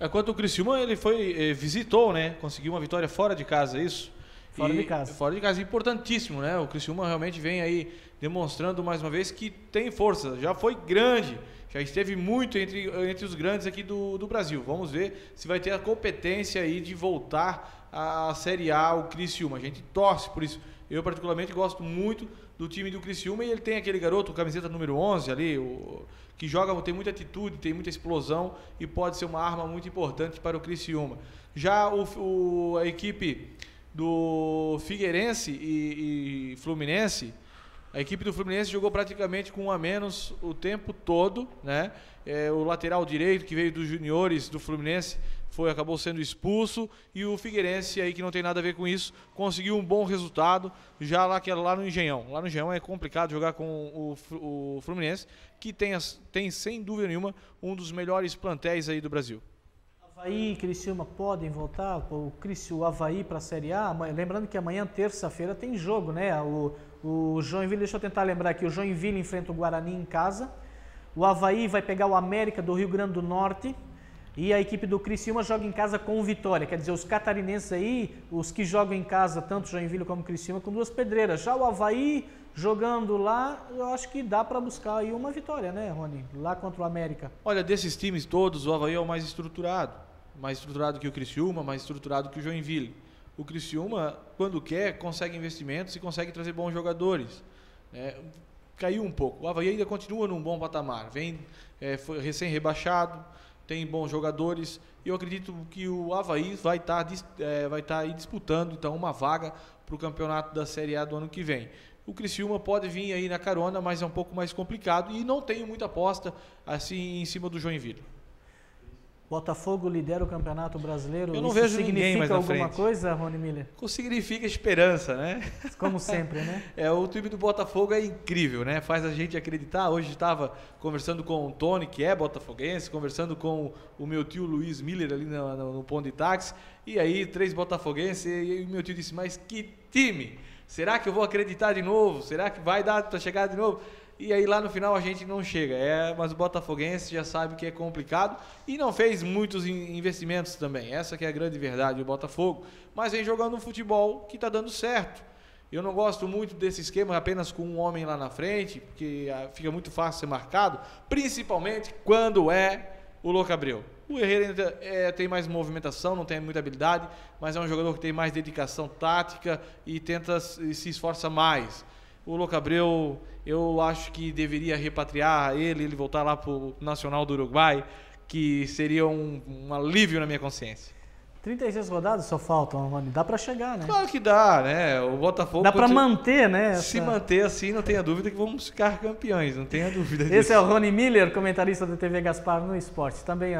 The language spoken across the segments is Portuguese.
É quanto o Criciúma, ele foi, eh, visitou, né? Conseguiu uma vitória fora de casa, é isso? Fora e, de casa. Fora de casa, importantíssimo, né? O Criciúma realmente vem aí demonstrando mais uma vez que tem força, já foi grande, já esteve muito entre, entre os grandes aqui do, do Brasil. Vamos ver se vai ter a competência aí de voltar à Série A, o Criciúma. A gente torce por isso. Eu, particularmente, gosto muito do time do Criciúma e ele tem aquele garoto, camiseta número 11 ali, o que joga, tem muita atitude, tem muita explosão e pode ser uma arma muito importante para o Criciúma. Já o, o a equipe do Figueirense e, e, Fluminense, a equipe do Fluminense jogou praticamente com um a menos o tempo todo, né? É, o lateral direito que veio dos juniores do Fluminense foi acabou sendo expulso e o Figueirense aí que não tem nada a ver com isso conseguiu um bom resultado já lá que lá no Engenhão lá no Engenhão é complicado jogar com o, o Fluminense que tem, tem sem dúvida nenhuma um dos melhores plantéis aí do Brasil Havaí e Criciúma podem voltar o Criciú Havaí para a Série A lembrando que amanhã terça-feira tem jogo né o, o Joinville deixa eu tentar lembrar aqui o Joinville enfrenta o Guarani em casa o Havaí vai pegar o América do Rio Grande do Norte e a equipe do Criciúma joga em casa com o Vitória. Quer dizer, os catarinenses aí, os que jogam em casa, tanto Joinville como Criciúma, com duas pedreiras. Já o Havaí jogando lá, eu acho que dá para buscar aí uma vitória, né, Rony? Lá contra o América. Olha, desses times todos, o Havaí é o mais estruturado. Mais estruturado que o Criciúma, mais estruturado que o Joinville. O Criciúma, quando quer, consegue investimentos e consegue trazer bons jogadores. É, caiu um pouco. O Havaí ainda continua num bom patamar. Vem é, recém-rebaixado tem bons jogadores. E eu acredito que o Havaí vai estar tá, é, vai tá aí disputando então uma vaga para o campeonato da Série A do ano que vem. O Criciúma pode vir aí na carona, mas é um pouco mais complicado e não tenho muita aposta assim em cima do Joinville. Botafogo lidera o Campeonato Brasileiro. Eu não Isso vejo significa ninguém mais alguma frente. coisa, Rony Miller? Significa esperança, né? Como sempre, né? é, o time do Botafogo é incrível, né? Faz a gente acreditar. Hoje estava conversando com o Tony, que é botafoguense, conversando com o meu tio Luiz Miller ali no, no, no ponto de táxi. E aí, três botafoguenses, e o meu tio disse, mas que time! Será que eu vou acreditar de novo? Será que vai dar para chegar de novo? e aí lá no final a gente não chega. É, mas o Botafoguense já sabe que é complicado e não fez muitos investimentos também. Essa que é a grande verdade do Botafogo. Mas vem jogando um futebol que está dando certo. Eu não gosto muito desse esquema apenas com um homem lá na frente, porque ah, fica muito fácil ser marcado, principalmente quando é o Louco Abreu. O Herrera ainda é, tem mais movimentação, não tem muita habilidade, mas é um jogador que tem mais dedicação tática e tenta e se esforça mais. O Locabreu, eu acho que deveria repatriar ele, ele voltar lá pro Nacional do Uruguai, que seria um, um alívio na minha consciência. 36 rodadas só faltam, Rony. Dá para chegar, né? Claro que dá, né? O Botafogo. Dá para continua... manter, né? Essa... Se manter assim, não tenha dúvida que vamos ficar campeões, não tenha dúvida disso. Esse é o Rony Miller, comentarista da TV Gaspar no Esporte. Também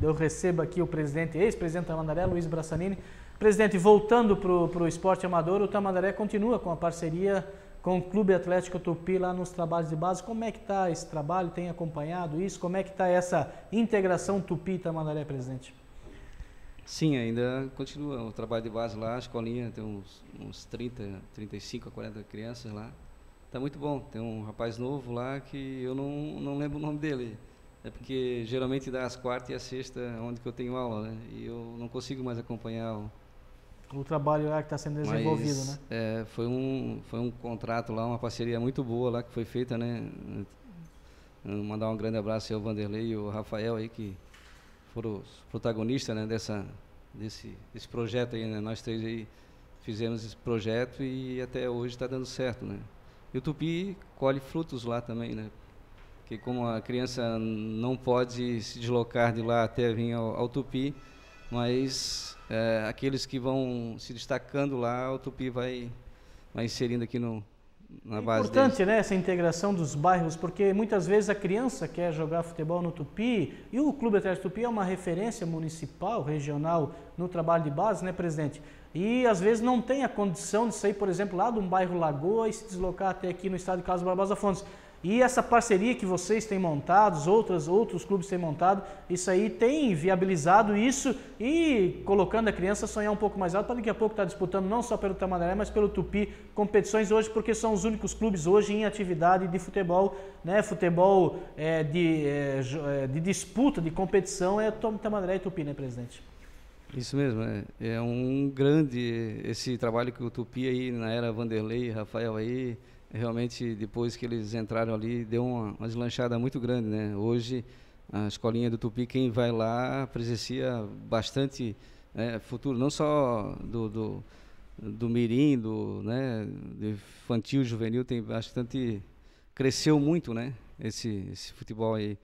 eu recebo aqui o presidente, ex-presidente da Mandaré, Luiz Brassanini. Presidente, voltando para o esporte amador, o Tamandaré continua com a parceria com o Clube Atlético Tupi lá nos trabalhos de base. Como é que está esse trabalho? Tem acompanhado isso? Como é que está essa integração Tupi-Tamandaré, presidente? Sim, ainda continua o trabalho de base lá, a escolinha tem uns, uns 30, 35 a 40 crianças lá. Está muito bom, tem um rapaz novo lá que eu não, não lembro o nome dele. É porque geralmente dá as quartas e a sexta onde que eu tenho aula, né? E eu não consigo mais acompanhar o o trabalho lá que está sendo desenvolvido, Mas, né? É, foi, um, foi um contrato lá, uma parceria muito boa lá que foi feita, né? Hum, mandar um grande abraço ao Vanderlei e ao Rafael aí, que foram os protagonistas né, dessa, desse, esse projeto aí, né? Nós três aí fizemos esse projeto e até hoje está dando certo, né? E o Tupi colhe frutos lá também, né? Porque como a criança não pode se deslocar de lá até vir ao, ao Tupi, mas é, aqueles que vão se destacando lá, o Tupi vai, vai inserindo aqui no, na é Importante, né, essa integração dos bairros, porque muitas vezes a criança quer jogar futebol no Tupi e o Clube Atlético Tupi é uma referência municipal, regional no trabalho de base, né, presidente? E às vezes não tem a condição de sair, por exemplo, lá de um bairro Lagoa e se deslocar até aqui no estado de Carlos Barbosa Fontes. E essa parceria que vocês têm montado, outras, outros clubes têm montado, isso aí tem viabilizado isso e colocando a criança a sonhar um pouco mais alto para daqui a pouco estar tá disputando não só pelo Tamandaré, mas pelo Tupi competições hoje, porque são os únicos clubes hoje em atividade de futebol, né? Futebol é, de, é, é de disputa, de competição é Tamandaré e Tupi, né, presidente? Isso mesmo, é, é um grande esse trabalho que o Tupi aí na era Vanderlei, Rafael aí, realmente depois que eles entraram ali deu uma, uma deslanchada muito grande, né? Hoje a escolinha do Tupi, quem vai lá presencia bastante né, futuro, não só do, do, do mirim, do, né, do infantil, juvenil, tem bastante cresceu muito, né? Esse, esse futebol aí.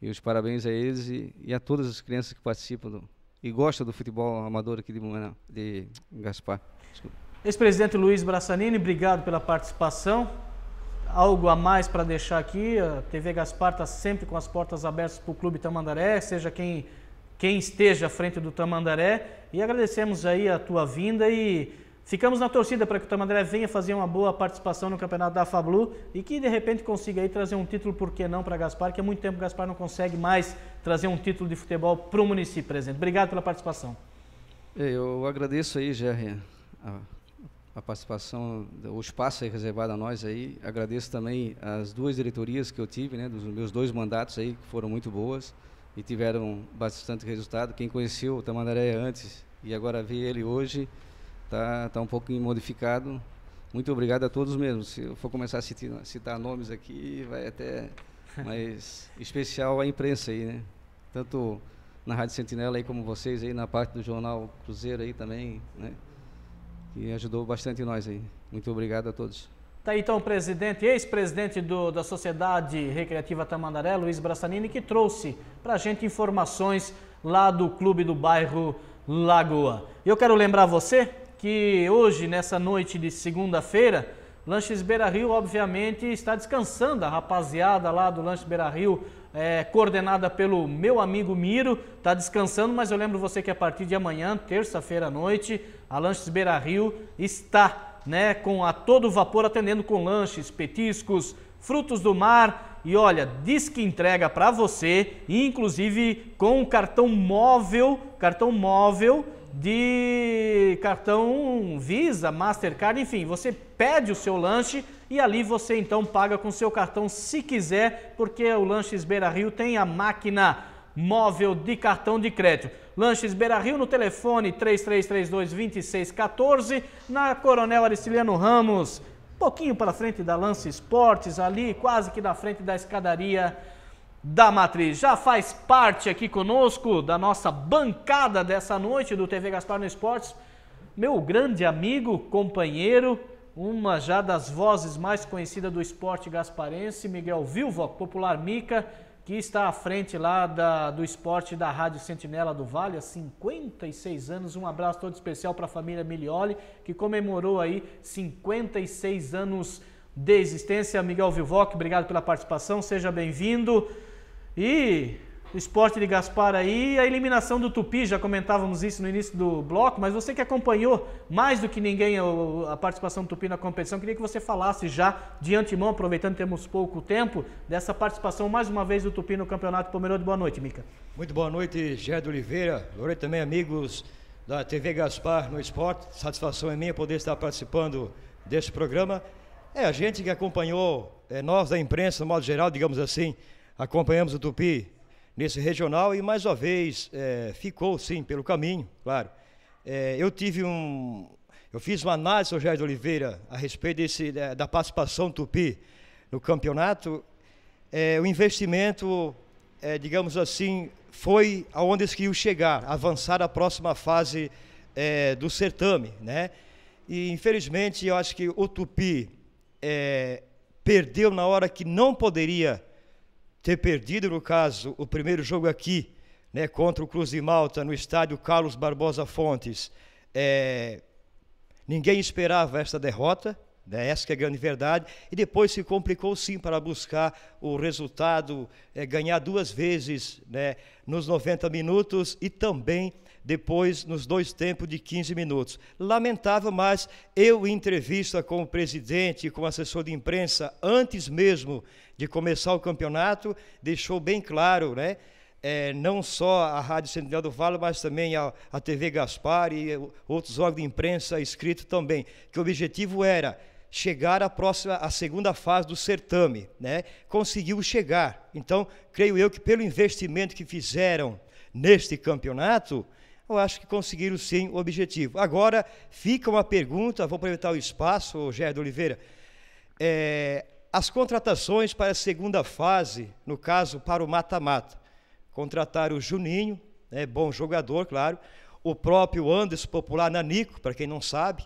E os parabéns a eles e, e a todas as crianças que participam do, e gostam do futebol amador aqui de, de Gaspar. Desculpa. Ex-presidente Luiz Brassanini, obrigado pela participação. Algo a mais para deixar aqui, a TV Gaspar está sempre com as portas abertas para o Clube Tamandaré, seja quem, quem esteja à frente do Tamandaré. E agradecemos aí a tua vinda e ficamos na torcida para que o Tamandaré venha fazer uma boa participação no Campeonato da Fablu e que de repente consiga aí trazer um título, por que não, para Gaspar, que há muito tempo o Gaspar não consegue mais trazer um título de futebol para o município presente. Obrigado pela participação. Eu agradeço aí, Gerry, a a participação, o espaço reservado a nós aí. Agradeço também as duas diretorias que eu tive, né, dos meus dois mandatos aí, que foram muito boas e tiveram bastante resultado. Quem conheceu o Tamandaré antes e agora vê ele hoje, tá, tá um pouquinho modificado. Muito obrigado a todos mesmo. Se eu for começar a citar, citar nomes aqui, vai até... mais especial a imprensa aí, né? Tanto na Rádio Sentinela aí como vocês aí, na parte do Jornal Cruzeiro aí também, né? que ajudou bastante nós aí. Muito obrigado a todos. tá aí então o presidente, ex-presidente da Sociedade Recreativa Tamandaré, Luiz Brastanini, que trouxe para a gente informações lá do Clube do Bairro Lagoa. Eu quero lembrar você que hoje, nessa noite de segunda-feira, Lanches Beira Rio, obviamente, está descansando. A rapaziada lá do Lanches Beira Rio é, coordenada pelo meu amigo Miro, está descansando, mas eu lembro você que a partir de amanhã, terça-feira à noite, a Lanches Beira Rio está né, com a todo vapor atendendo com lanches, petiscos, frutos do mar e olha, diz que entrega para você, inclusive com o cartão móvel, cartão móvel de cartão Visa, Mastercard, enfim, você pede o seu lanche e ali você então paga com seu cartão se quiser, porque o Lanches Beira Rio tem a máquina móvel de cartão de crédito. Lanches Beira Rio no telefone 3332-2614, na Coronel Aristiliano Ramos, pouquinho para frente da Lance Esportes, ali quase que na frente da escadaria da Matriz. Já faz parte aqui conosco da nossa bancada dessa noite do TV Gaspar no Esportes, meu grande amigo, companheiro, uma já das vozes mais conhecidas do esporte gasparense, Miguel Vilvo popular Mica, que está à frente lá da, do esporte da Rádio Sentinela do Vale, há 56 anos. Um abraço todo especial para a família Milioli, que comemorou aí 56 anos de existência. Miguel Vilvoque obrigado pela participação, seja bem-vindo. E o esporte de Gaspar aí, a eliminação do Tupi, já comentávamos isso no início do bloco, mas você que acompanhou mais do que ninguém a participação do Tupi na competição, queria que você falasse já de antemão, aproveitando que temos pouco tempo, dessa participação mais uma vez do Tupi no Campeonato Pomerode Boa noite, Mica. Muito boa noite, Gerdo Oliveira, Loreto também, amigos da TV Gaspar no esporte. Satisfação é minha poder estar participando deste programa. É a gente que acompanhou, é, nós da imprensa, no modo geral, digamos assim, acompanhamos o Tupi nesse regional e mais uma vez é, ficou sim pelo caminho, claro. É, eu tive um, eu fiz uma análise, Jair de Oliveira, a respeito desse, da participação do Tupi no campeonato. É, o investimento, é, digamos assim, foi aonde eles queriam chegar, avançar a próxima fase é, do certame. Né? E, infelizmente, eu acho que o Tupi é, perdeu na hora que não poderia ter perdido, no caso, o primeiro jogo aqui, né, contra o Cruz de Malta, no estádio Carlos Barbosa Fontes, é, ninguém esperava esta derrota, né, essa é a grande verdade, e depois se complicou sim para buscar o resultado, é, ganhar duas vezes né, nos 90 minutos e também depois nos dois tempos de 15 minutos. Lamentável, mas eu em entrevista com o presidente e com o assessor de imprensa, antes mesmo de começar o campeonato, deixou bem claro, né? É, não só a Rádio Central do Vale, mas também a, a TV Gaspar e outros órgãos de imprensa escrito também, que o objetivo era chegar à próxima, à segunda fase do certame, né? Conseguiu chegar. Então, creio eu que pelo investimento que fizeram neste campeonato, eu acho que conseguiram sim o objetivo. Agora, fica uma pergunta, vou aproveitar o espaço, Gerdo Oliveira. É, as contratações para a segunda fase, no caso, para o mata-mata. Contrataram o Juninho, né, bom jogador, claro. O próprio Anderson, popular Nanico, para quem não sabe.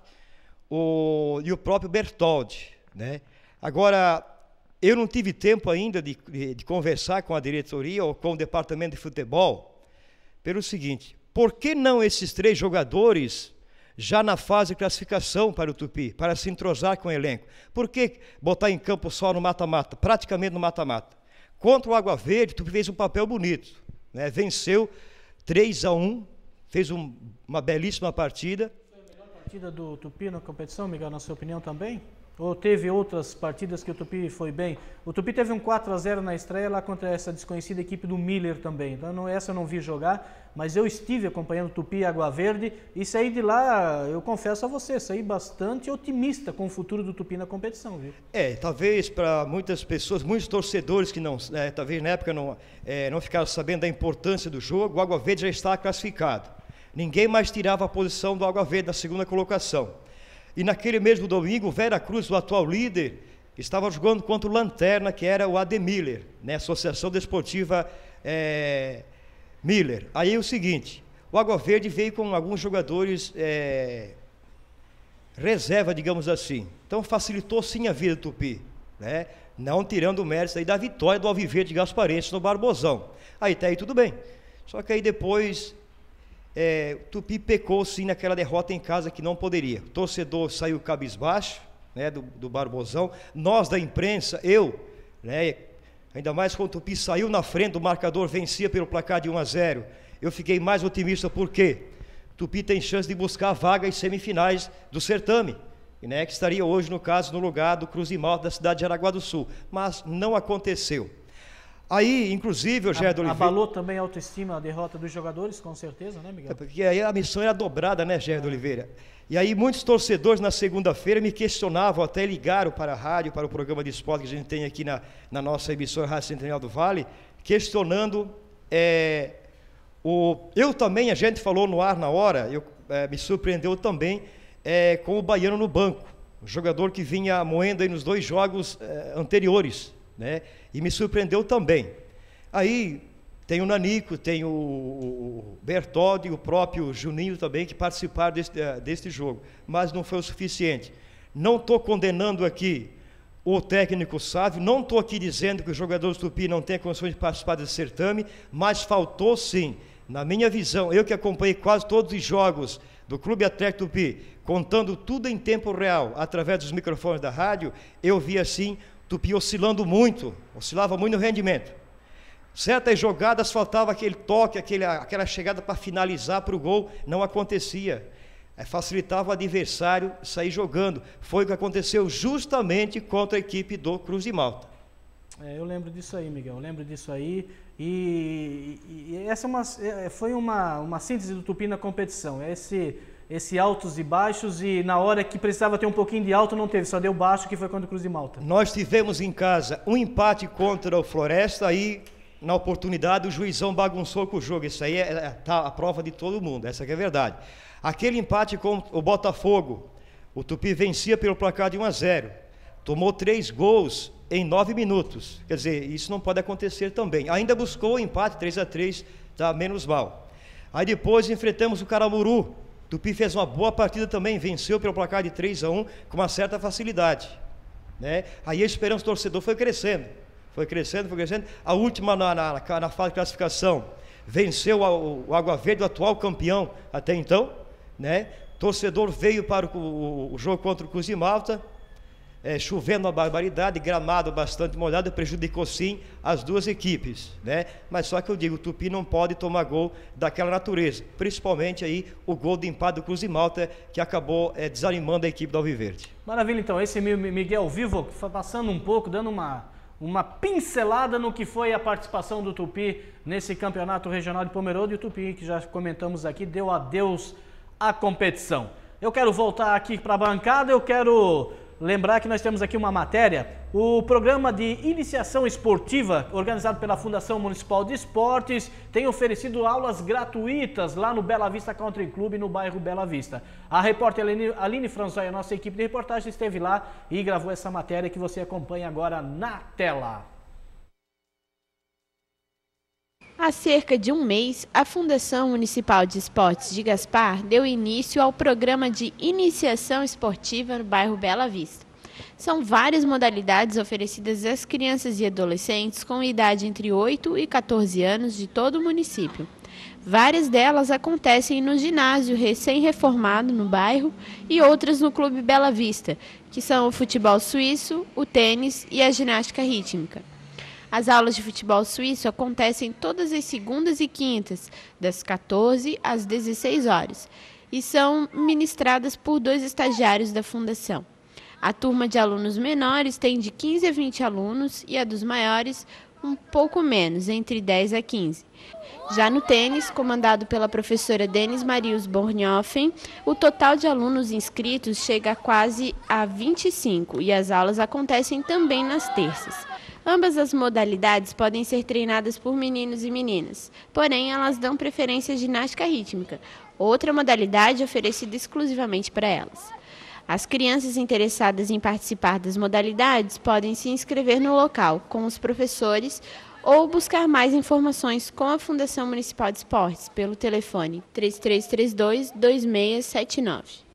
O, e o próprio Bertoldi. Né? Agora, eu não tive tempo ainda de, de, de conversar com a diretoria ou com o departamento de futebol, pelo seguinte: por que não esses três jogadores já na fase de classificação para o Tupi, para se entrosar com o elenco? Por que botar em campo só no mata-mata, praticamente no mata-mata? Contra o Água Verde, o Tupi fez um papel bonito, né? venceu 3 a 1 fez um, uma belíssima partida. Foi a melhor partida do Tupi na competição, Miguel, na sua opinião também? Ou teve outras partidas que o Tupi foi bem? O Tupi teve um 4 a 0 na estreia lá contra essa desconhecida equipe do Miller também. Então, não, essa eu não vi jogar, mas eu estive acompanhando o Tupi e Água Verde e saí de lá, eu confesso a você, saí bastante otimista com o futuro do Tupi na competição. Viu? É, talvez para muitas pessoas, muitos torcedores que não, né, talvez na época não, é, não ficaram sabendo da importância do jogo, o Água Verde já está classificado. Ninguém mais tirava a posição do Água Verde na segunda colocação. E naquele mesmo domingo, Vera Cruz, o atual líder, estava jogando contra o Lanterna, que era o AD Miller, né? Associação Desportiva é, Miller. Aí é o seguinte, o Água Verde veio com alguns jogadores é, reserva, digamos assim. Então facilitou sim a vida do Tupi, né? Não tirando o mérito aí da vitória do Alviverde Gasparense no Barbosão. Aí até aí tudo bem. Só que aí depois é, Tupi pecou sim naquela derrota em casa que não poderia. O torcedor saiu cabisbaixo, né, do, do Barbosão. Nós da imprensa, eu, né, ainda mais quando o Tupi saiu na frente do marcador, vencia pelo placar de 1 a 0. Eu fiquei mais otimista porque Tupi tem chance de buscar vagas semifinais do certame. Né, que estaria hoje, no caso, no lugar do Cruz de Malta da cidade de Aragua do Sul. Mas não aconteceu. Aí, inclusive, o Jair Oliveira... Abalou também a autoestima, a derrota dos jogadores, com certeza, né, Miguel? É porque aí a missão era dobrada, né, Jair é. Oliveira? E aí muitos torcedores na segunda-feira me questionavam, até ligaram para a rádio, para o programa de esporte que a gente tem aqui na, na nossa emissora Rádio Centenal do Vale, questionando... É, o, eu também, a gente falou no ar na hora, eu, é, me surpreendeu também é, com o Baiano no banco. Um jogador que vinha moendo nos dois jogos é, anteriores, né? E me surpreendeu também. Aí tem o Nanico, tem o Bertoldi, e o próprio Juninho também que participaram deste, eh, deste jogo, mas não foi o suficiente. Não estou condenando aqui o técnico Sávio, não estou aqui dizendo que os jogadores do Tupi não têm condições de participar desse certame, mas faltou sim, na minha visão, eu que acompanhei quase todos os jogos do Clube Atlético Tupi, contando tudo em tempo real, através dos microfones da rádio, eu vi assim Tupi oscilando muito, oscilava muito no rendimento. Certas jogadas faltava aquele toque, aquele, aquela chegada para finalizar para o gol, não acontecia. É, facilitava o adversário sair jogando. Foi o que aconteceu justamente contra a equipe do Cruz de Malta. É, eu lembro disso aí, Miguel, eu lembro disso aí. E, e, e essa é uma, é, foi uma, uma síntese do Tupi na competição. É esse esse altos e baixos e na hora que precisava ter um pouquinho de alto não teve, só deu baixo que foi quando o Cruz de Malta. Nós tivemos em casa um empate contra o Floresta aí na oportunidade o juizão bagunçou com o jogo. Isso aí é, é tá a prova de todo mundo, essa é a verdade. Aquele empate com o Botafogo, o Tupi vencia pelo placar de 1 a 0. Tomou três gols em nove minutos. Quer dizer, isso não pode acontecer também. Ainda buscou o empate 3 a 3 tá menos mal. Aí depois enfrentamos o Caramuru, Tupi fez uma boa partida também, venceu pelo placar de 3 a 1 com uma certa facilidade. Né? Aí a esperança do torcedor foi crescendo, foi crescendo, foi crescendo. A última na, na, na fase de classificação venceu a, o Água Verde, o atual campeão até então. Né? Torcedor veio para o, o, o jogo contra o Cruz de Malta é, chovendo uma barbaridade, gramado bastante molhado, prejudicou sim as duas equipes, né? Mas só que eu digo, o Tupi não pode tomar gol daquela natureza, principalmente aí o gol de empate do Cruz e Malta, que acabou é, desanimando a equipe do Alviverde. Maravilha, então, esse Miguel Vivo, passando um pouco, dando uma, uma pincelada no que foi a participação do Tupi nesse campeonato regional de Pomerode, e o Tupi, que já comentamos aqui, deu adeus à competição. Eu quero voltar aqui para a bancada, eu quero lembrar que nós temos aqui uma matéria, o programa de iniciação esportiva, organizado pela Fundação Municipal de Esportes, tem oferecido aulas gratuitas lá no Bela Vista Country Club, no bairro Bela Vista. A repórter Aline, Aline a nossa equipe de reportagem, esteve lá e gravou essa matéria que você acompanha agora na tela. Há cerca de um mês, a Fundação Municipal de Esportes de Gaspar deu início ao programa de iniciação esportiva no bairro Bela Vista. São várias modalidades oferecidas às crianças e adolescentes com idade entre 8 e 14 anos de todo o município. Várias delas acontecem no ginásio recém-reformado no bairro e outras no Clube Bela Vista, que são o futebol suíço, o tênis e a ginástica rítmica. As aulas de futebol suíço acontecem todas as segundas e quintas, das 14 às 16 horas, e são ministradas por dois estagiários da fundação. A turma de alunos menores tem de 15 a 20 alunos e a dos maiores um pouco menos, entre 10 a 15. Já no tênis, comandado pela professora Denis Marius Bornhofen, o total de alunos inscritos chega a quase a 25 e as aulas acontecem também nas terças. Ambas as modalidades podem ser treinadas por meninos e meninas, porém elas dão preferência à ginástica rítmica, outra modalidade oferecida exclusivamente para elas. As crianças interessadas em participar das modalidades podem se inscrever no local com os professores ou buscar mais informações com a Fundação Municipal de Esportes pelo telefone 3332 2679.